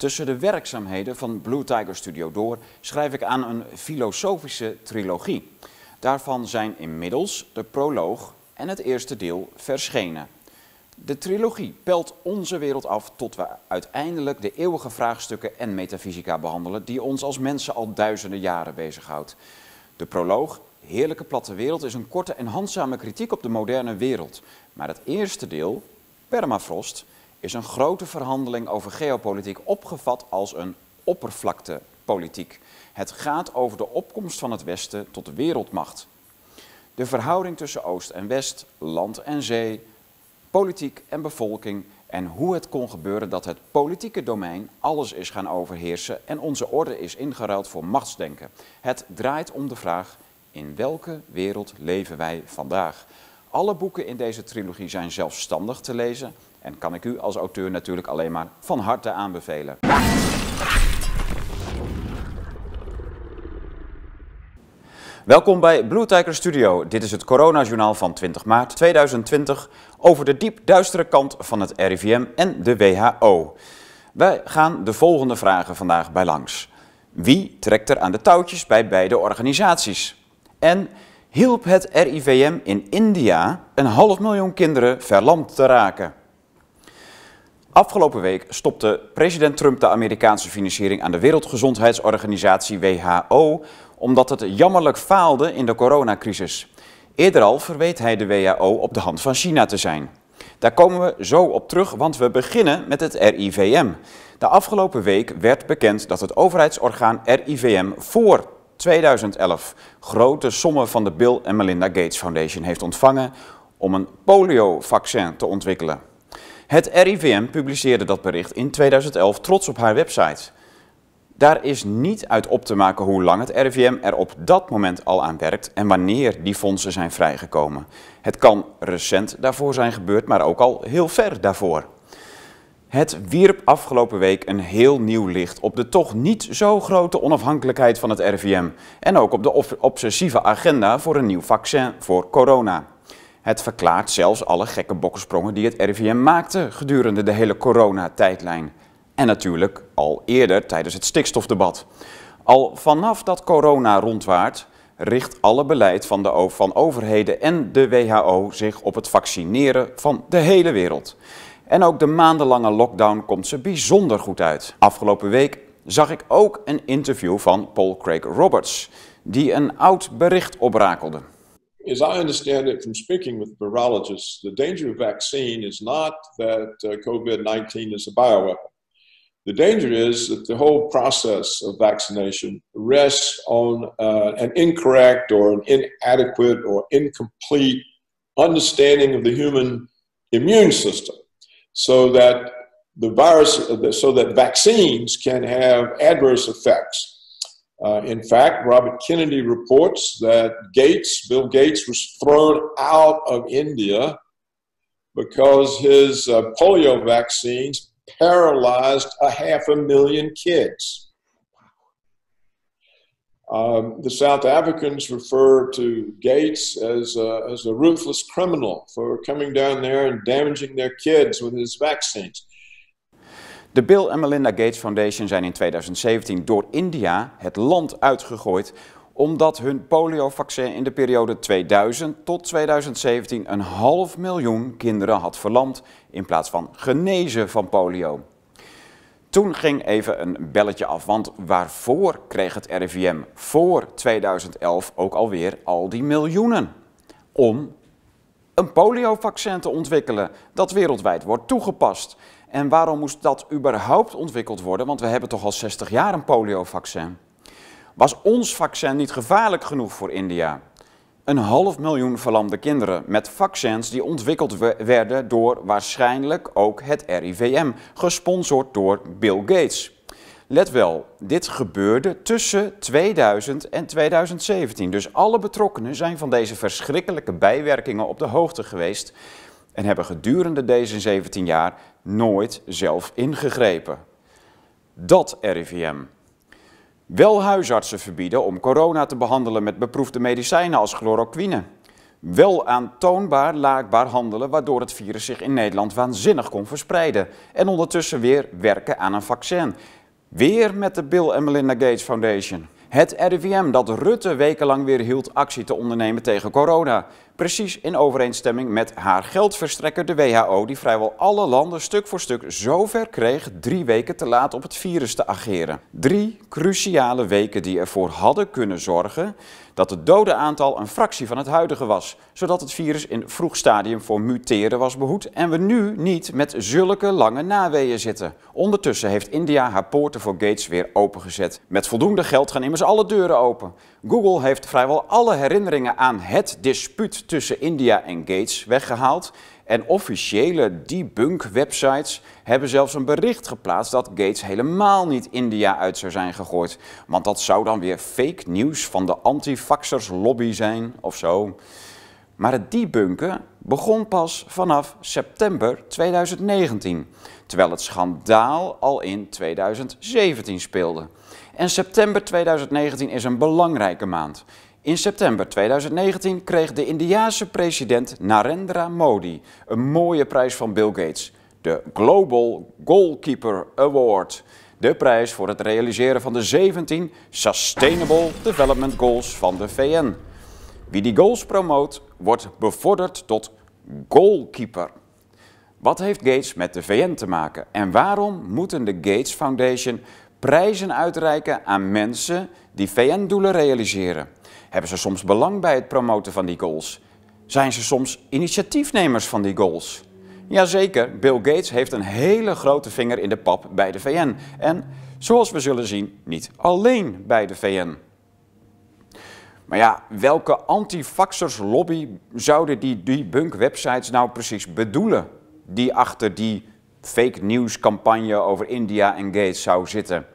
Tussen de werkzaamheden van Blue Tiger Studio door schrijf ik aan een filosofische trilogie. Daarvan zijn inmiddels de proloog en het eerste deel verschenen. De trilogie pelt onze wereld af tot we uiteindelijk de eeuwige vraagstukken en metafysica behandelen die ons als mensen al duizenden jaren bezighoudt. De proloog, Heerlijke platte wereld, is een korte en handzame kritiek op de moderne wereld. Maar het eerste deel, Permafrost, is een grote verhandeling over geopolitiek opgevat als een oppervlaktepolitiek. Het gaat over de opkomst van het Westen tot wereldmacht. De verhouding tussen Oost en West, land en zee, politiek en bevolking en hoe het kon gebeuren dat het politieke domein alles is gaan overheersen en onze orde is ingeruild voor machtsdenken. Het draait om de vraag: in welke wereld leven wij vandaag? Alle boeken in deze trilogie zijn zelfstandig te lezen, en kan ik u als auteur natuurlijk alleen maar van harte aanbevelen. Welkom bij Blue Tiger Studio. Dit is het coronajournaal van 20 maart 2020 over de diep duistere kant van het RIVM en de WHO. Wij gaan de volgende vragen vandaag bij langs. Wie trekt er aan de touwtjes bij beide organisaties? En hielp het RIVM in India een half miljoen kinderen verlamd te raken? Afgelopen week stopte president Trump de Amerikaanse financiering aan de Wereldgezondheidsorganisatie WHO omdat het jammerlijk faalde in de coronacrisis. Eerder al verweet hij de WHO op de hand van China te zijn. Daar komen we zo op terug, want we beginnen met het RIVM. De afgelopen week werd bekend dat het overheidsorgaan RIVM voor 2011 grote sommen van de Bill en Melinda Gates Foundation heeft ontvangen om een poliovaccin te ontwikkelen. Het RIVM publiceerde dat bericht in 2011 trots op haar website. Daar is niet uit op te maken hoe lang het RIVM er op dat moment al aan werkt en wanneer die fondsen zijn vrijgekomen. Het kan recent daarvoor zijn gebeurd, maar ook al heel ver daarvoor. Het wierp afgelopen week een heel nieuw licht op de toch niet zo grote onafhankelijkheid van het RIVM en ook op de obsessieve agenda voor een nieuw vaccin voor corona. Het verklaart zelfs alle gekke bokkensprongen die het RVM maakte gedurende de hele coronatijdlijn. En natuurlijk al eerder tijdens het stikstofdebat. Al vanaf dat corona rondwaart, richt alle beleid van, de, van overheden en de WHO zich op het vaccineren van de hele wereld. En ook de maandenlange lockdown komt ze bijzonder goed uit. Afgelopen week zag ik ook een interview van Paul Craig Roberts, die een oud bericht oprakelde. as I understand it from speaking with virologists, the danger of vaccine is not that uh, COVID 19 is a bioweapon. The danger is that the whole process of vaccination rests on uh, an incorrect or an inadequate or incomplete understanding of the human immune system so that the virus, so that vaccines can have adverse effects uh, in fact, Robert Kennedy reports that Gates, Bill Gates, was thrown out of India because his uh, polio vaccines paralyzed a half a million kids. Um, the South Africans refer to Gates as a, as a ruthless criminal for coming down there and damaging their kids with his vaccines. De Bill en Melinda Gates Foundation zijn in 2017 door India het land uitgegooid omdat hun poliovaccin in de periode 2000 tot 2017 een half miljoen kinderen had verlamd in plaats van genezen van polio. Toen ging even een belletje af, want waarvoor kreeg het RIVM voor 2011 ook alweer al die miljoenen? Om een poliovaccin te ontwikkelen dat wereldwijd wordt toegepast. En waarom moest dat überhaupt ontwikkeld worden? Want we hebben toch al 60 jaar een poliovaccin. Was ons vaccin niet gevaarlijk genoeg voor India? Een half miljoen verlamde kinderen met vaccins die ontwikkeld werden door waarschijnlijk ook het RIVM, gesponsord door Bill Gates. Let wel, dit gebeurde tussen 2000 en 2017. Dus alle betrokkenen zijn van deze verschrikkelijke bijwerkingen op de hoogte geweest en hebben gedurende deze 17 jaar nooit zelf ingegrepen. Dat RIVM. Wel huisartsen verbieden om corona te behandelen met beproefde medicijnen als chloroquine. Wel aantoonbaar laakbaar handelen waardoor het virus zich in Nederland waanzinnig kon verspreiden. En ondertussen weer werken aan een vaccin. Weer met de Bill en Melinda Gates Foundation. Het RIVM dat Rutte wekenlang weer hield actie te ondernemen tegen corona. Precies in overeenstemming met haar geldverstrekker, de WHO, die vrijwel alle landen stuk voor stuk zover kreeg drie weken te laat op het virus te ageren. Drie cruciale weken die ervoor hadden kunnen zorgen dat het dode aantal een fractie van het huidige was, zodat het virus in vroeg stadium voor muteren was behoed en we nu niet met zulke lange naweeën zitten. Ondertussen heeft India haar poorten voor Gates weer opengezet. Met voldoende geld gaan immers alle deuren open. Google heeft vrijwel alle herinneringen aan het dispuut tussen India en Gates weggehaald en officiële debunk-websites hebben zelfs een bericht geplaatst dat Gates helemaal niet India uit zou zijn gegooid. Want dat zou dan weer fake nieuws van de antifaxers lobby zijn of zo. Maar het debunken begon pas vanaf september 2019, terwijl het schandaal al in 2017 speelde. En september 2019 is een belangrijke maand. In september 2019 kreeg de Indiase president Narendra Modi een mooie prijs van Bill Gates, de Global Goalkeeper Award. De prijs voor het realiseren van de 17 Sustainable Development Goals van de VN. Wie die goals promoot, wordt bevorderd tot goalkeeper. Wat heeft Gates met de VN te maken en waarom moeten de Gates Foundation prijzen uitreiken aan mensen die VN-doelen realiseren? Hebben ze soms belang bij het promoten van die goals? Zijn ze soms initiatiefnemers van die goals? Jazeker, Bill Gates heeft een hele grote vinger in de pap bij de VN. En zoals we zullen zien, niet alleen bij de VN. Maar ja, welke antifaxers lobby zouden die debunk-websites nou precies bedoelen? Die achter die fake news-campagne over India en Gates zou zitten.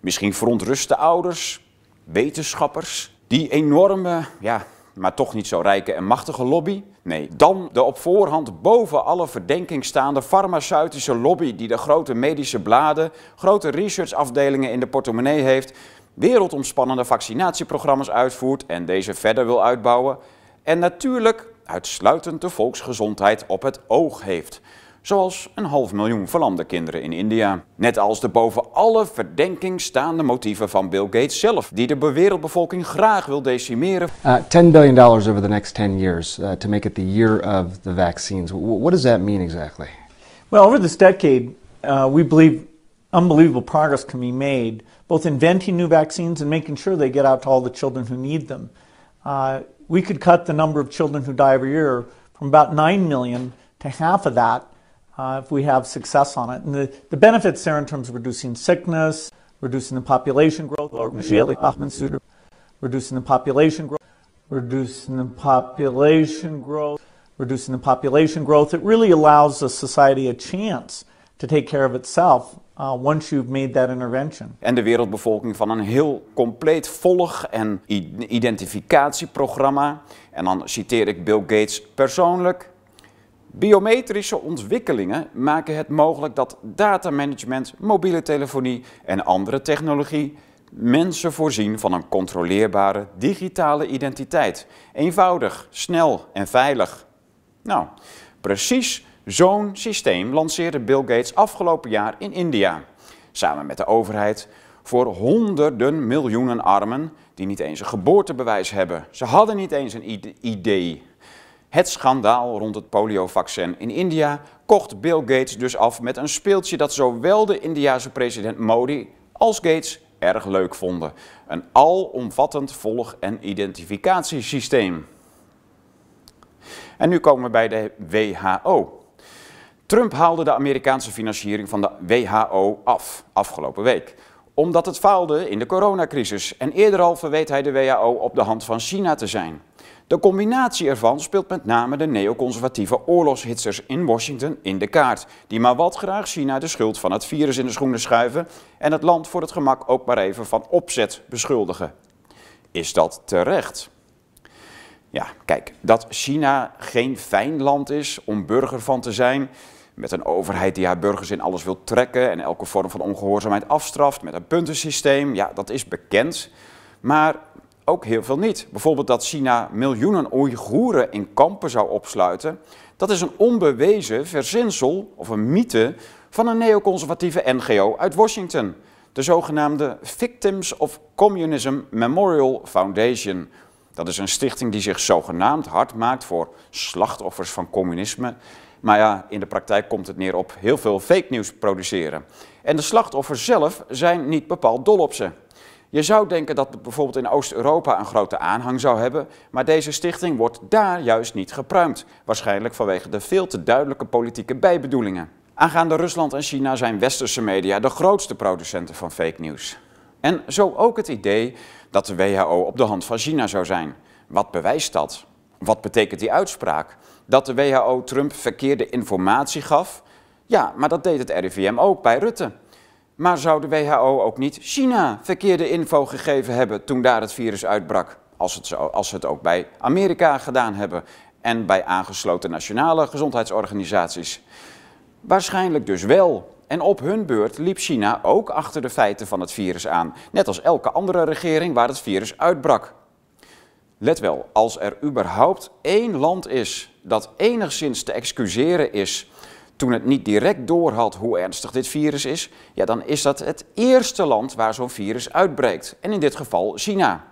Misschien verontruste ouders, wetenschappers, die enorme, ja, maar toch niet zo rijke en machtige lobby? Nee, dan de op voorhand boven alle verdenking staande farmaceutische lobby die de grote medische bladen, grote researchafdelingen in de portemonnee heeft, wereldomspannende vaccinatieprogramma's uitvoert en deze verder wil uitbouwen. En natuurlijk uitsluitend de volksgezondheid op het oog heeft zoals een half miljoen verlamde kinderen in India. Net als de boven alle verdenking staande motieven van Bill Gates zelf, die de wereldbevolking graag wil decimeren. Uh, 10 billion dollars over the next 10 years uh, to make it the year of the vaccines. What does that mean exactly? Well, over this decade, uh, we believe unbelievable progress can be made, both inventing new vaccines and making sure they get out to all the children who need them. Uh, we could cut the number of children who die every year from about 9 million to half of that uh, if we have success on it. And the, the benefits there in terms of reducing sickness, reducing the population growth, or reducing the population growth, reducing the population growth, reducing the population growth. It really allows a society a chance to take care of itself uh, once you've made that intervention. En de wereldbevolking van een heel compleet volg- en identificatieprogramma. En dan citeer ik Bill Gates persoonlijk. Biometrische ontwikkelingen maken het mogelijk dat datamanagement, mobiele telefonie en andere technologie mensen voorzien van een controleerbare digitale identiteit. Eenvoudig, snel en veilig. Nou, precies zo'n systeem lanceerde Bill Gates afgelopen jaar in India. Samen met de overheid voor honderden miljoenen armen die niet eens een geboortebewijs hebben. Ze hadden niet eens een idee. Het schandaal rond het poliovaccin in India kocht Bill Gates dus af met een speeltje dat zowel de Indiase president Modi als Gates erg leuk vonden. Een alomvattend volg- en identificatiesysteem. En nu komen we bij de WHO. Trump haalde de Amerikaanse financiering van de WHO af afgelopen week omdat het faalde in de coronacrisis en eerder al verweet hij de WHO op de hand van China te zijn. De combinatie ervan speelt met name de neoconservatieve oorlogshitsers in Washington in de kaart, die maar wat graag China de schuld van het virus in de schoenen schuiven en het land voor het gemak ook maar even van opzet beschuldigen. Is dat terecht? Ja, kijk, dat China geen fijn land is om burger van te zijn, met een overheid die haar burgers in alles wil trekken en elke vorm van ongehoorzaamheid afstraft, met een puntensysteem, ja, dat is bekend. Maar ook heel veel niet. Bijvoorbeeld dat China miljoenen Oeigoeren in kampen zou opsluiten. Dat is een onbewezen verzinsel of een mythe van een neoconservatieve NGO uit Washington. De zogenaamde Victims of Communism Memorial Foundation. Dat is een stichting die zich zogenaamd hard maakt voor slachtoffers van communisme. Maar ja, in de praktijk komt het neer op heel veel fake nieuws produceren. En de slachtoffers zelf zijn niet bepaald dol op ze. Je zou denken dat het bijvoorbeeld in Oost-Europa een grote aanhang zou hebben, maar deze stichting wordt daar juist niet gepruimd. Waarschijnlijk vanwege de veel te duidelijke politieke bijbedoelingen. Aangaande Rusland en China zijn westerse media de grootste producenten van fake news. En zo ook het idee dat de WHO op de hand van China zou zijn. Wat bewijst dat? Wat betekent die uitspraak? Dat de WHO Trump verkeerde informatie gaf? Ja, maar dat deed het RIVM ook bij Rutte. Maar zou de WHO ook niet China verkeerde info gegeven hebben toen daar het virus uitbrak? Als, het zo, als ze het ook bij Amerika gedaan hebben en bij aangesloten nationale gezondheidsorganisaties. Waarschijnlijk dus wel. En op hun beurt liep China ook achter de feiten van het virus aan, net als elke andere regering waar het virus uitbrak. Let wel, als er überhaupt één land is dat enigszins te excuseren is toen het niet direct doorhad hoe ernstig dit virus is, ja, dan is dat het eerste land waar zo'n virus uitbreekt. En in dit geval China.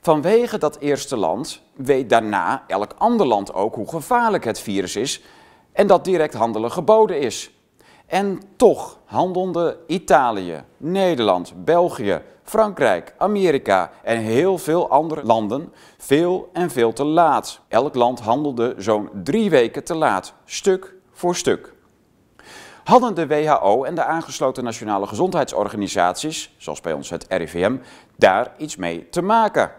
Vanwege dat eerste land weet daarna elk ander land ook hoe gevaarlijk het virus is en dat direct handelen geboden is. En toch handelden Italië, Nederland, België, Frankrijk, Amerika en heel veel andere landen veel en veel te laat. Elk land handelde zo'n drie weken te laat, stuk voor stuk. Hadden de WHO en de aangesloten nationale gezondheidsorganisaties, zoals bij ons het RIVM, daar iets mee te maken?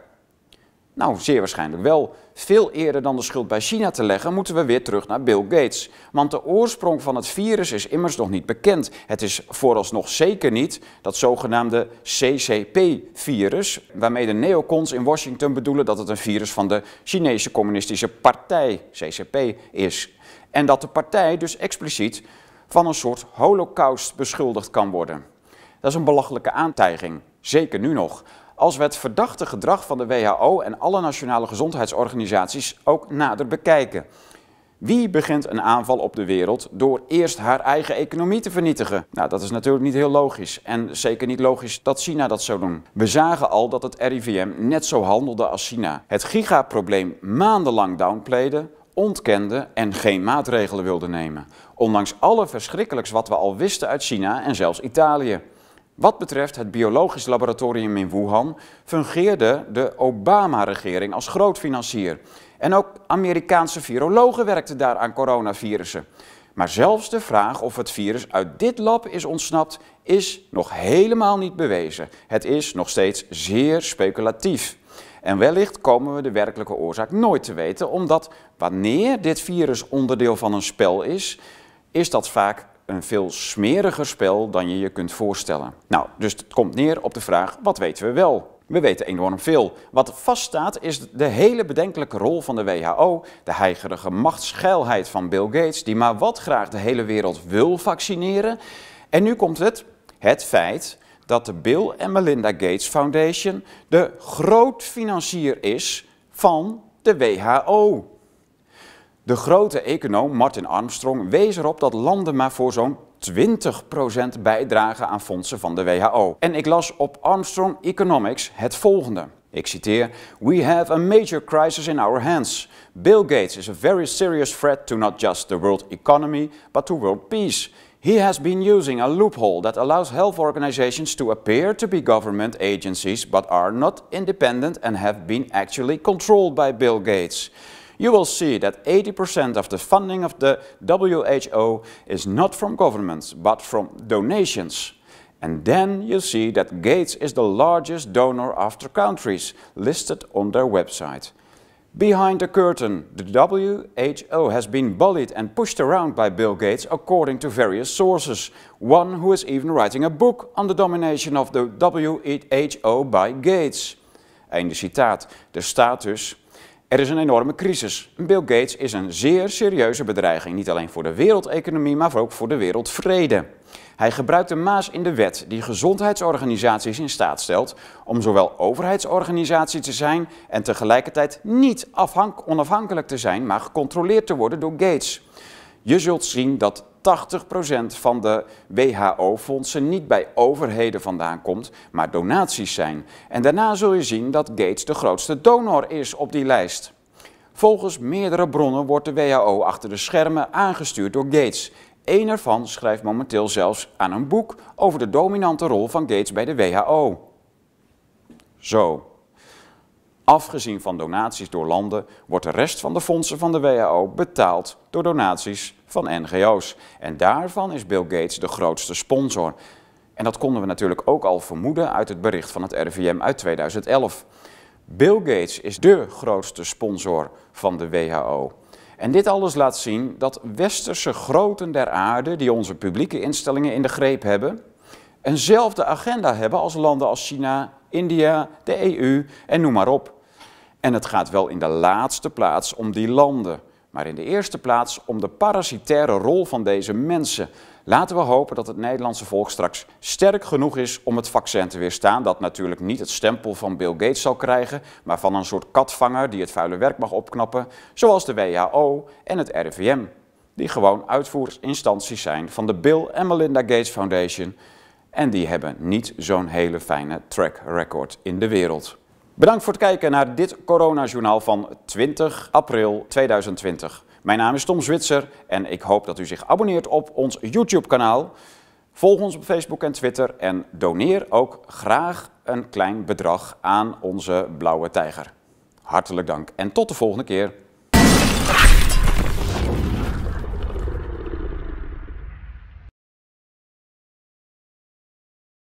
Nou, zeer waarschijnlijk wel. Veel eerder dan de schuld bij China te leggen, moeten we weer terug naar Bill Gates. Want de oorsprong van het virus is immers nog niet bekend. Het is vooralsnog zeker niet dat zogenaamde CCP-virus, waarmee de neocons in Washington bedoelen dat het een virus van de Chinese Communistische Partij, CCP, is. En dat de partij dus expliciet van een soort holocaust beschuldigd kan worden. Dat is een belachelijke aantijging, zeker nu nog als we het verdachte gedrag van de WHO en alle nationale gezondheidsorganisaties ook nader bekijken. Wie begint een aanval op de wereld door eerst haar eigen economie te vernietigen? Nou, dat is natuurlijk niet heel logisch. En zeker niet logisch dat China dat zou doen. We zagen al dat het RIVM net zo handelde als China. Het gigaprobleem maandenlang downplayde, ontkende en geen maatregelen wilde nemen. Ondanks alle verschrikkelijks wat we al wisten uit China en zelfs Italië. Wat betreft het biologisch laboratorium in Wuhan fungeerde de Obama-regering als groot financier En ook Amerikaanse virologen werkten daar aan coronavirussen. Maar zelfs de vraag of het virus uit dit lab is ontsnapt, is nog helemaal niet bewezen. Het is nog steeds zeer speculatief. En wellicht komen we de werkelijke oorzaak nooit te weten, omdat wanneer dit virus onderdeel van een spel is, is dat vaak een veel smeriger spel dan je je kunt voorstellen. Nou, dus het komt neer op de vraag, wat weten we wel? We weten enorm veel. Wat vaststaat is de hele bedenkelijke rol van de WHO, de heigerige machtsgeilheid van Bill Gates, die maar wat graag de hele wereld wil vaccineren. En nu komt het, het feit dat de Bill en Melinda Gates Foundation de grootfinancier is van de WHO. De grote econoom Martin Armstrong wees erop dat landen maar voor zo'n 20% bijdragen aan fondsen van de WHO. En ik las op Armstrong Economics het volgende. Ik citeer: We have a major crisis in our hands. Bill Gates is a very serious threat to not just the world economy, but to world peace. He has been using a loophole that allows health organizations to appear to be government agencies but are not independent and have been actually controlled by Bill Gates. you will see that 80% of the funding of the WHO is not from governments, but from donations. And then you see that Gates is the largest donor after countries, listed on their website. Behind the curtain, the WHO has been bullied and pushed around by Bill Gates according to various sources, one who is even writing a book on the domination of the WHO by Gates. Einde citaat. Er status. Er is een enorme crisis. Bill Gates is een zeer serieuze bedreiging, niet alleen voor de wereldeconomie, maar ook voor de wereldvrede. Hij gebruikt de maas in de wet die gezondheidsorganisaties in staat stelt om zowel overheidsorganisatie te zijn en tegelijkertijd niet onafhankelijk te zijn, maar gecontroleerd te worden door Gates. Je zult zien dat 80% van de WHO-fondsen niet bij overheden vandaan komt, maar donaties zijn. En daarna zul je zien dat Gates de grootste donor is op die lijst. Volgens meerdere bronnen wordt de WHO achter de schermen aangestuurd door Gates. Een ervan schrijft momenteel zelfs aan een boek over de dominante rol van Gates bij de WHO. Zo. Afgezien van donaties door landen wordt de rest van de fondsen van de WHO betaald door donaties van NGO's. En daarvan is Bill Gates de grootste sponsor. En dat konden we natuurlijk ook al vermoeden uit het bericht van het RVM uit 2011. Bill Gates is de grootste sponsor van de WHO. En dit alles laat zien dat westerse groten der aarde, die onze publieke instellingen in de greep hebben, eenzelfde agenda hebben als landen als China, India, de EU en noem maar op. En het gaat wel in de laatste plaats om die landen maar in de eerste plaats om de parasitaire rol van deze mensen. Laten we hopen dat het Nederlandse volk straks sterk genoeg is om het vaccin te weerstaan. Dat natuurlijk niet het stempel van Bill Gates zal krijgen, maar van een soort katvanger die het vuile werk mag opknappen, zoals de WHO en het RIVM, die gewoon uitvoersinstanties zijn van de Bill en Melinda Gates Foundation. En die hebben niet zo'n hele fijne track record in de wereld. Bedankt voor het kijken naar dit coronajournaal van 20 april 2020. Mijn naam is Tom Zwitser en ik hoop dat u zich abonneert op ons YouTube-kanaal. Volg ons op Facebook en Twitter en doneer ook graag een klein bedrag aan onze blauwe tijger. Hartelijk dank en tot de volgende keer.